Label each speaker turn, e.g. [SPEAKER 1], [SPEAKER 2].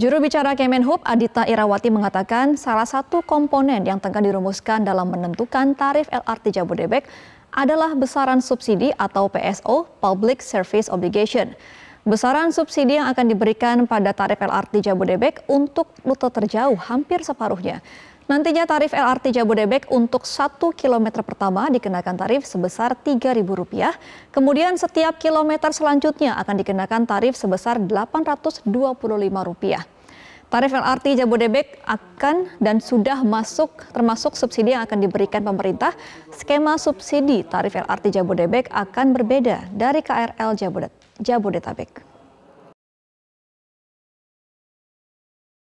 [SPEAKER 1] Juru bicara Kemenhub Adita Irawati mengatakan salah satu komponen yang tengah dirumuskan dalam menentukan tarif LRT Jabodebek adalah besaran subsidi atau PSO (Public Service Obligation). Besaran subsidi yang akan diberikan pada tarif LRT Jabodebek untuk rute terjauh hampir separuhnya. Nantinya tarif LRT Jabodebek untuk 1 km pertama dikenakan tarif sebesar Rp3.000, kemudian setiap kilometer selanjutnya akan dikenakan tarif sebesar Rp825. Tarif LRT Jabodebek akan dan sudah masuk termasuk subsidi yang akan diberikan pemerintah. Skema subsidi tarif LRT Jabodebek akan berbeda dari KRL Jabodetabek.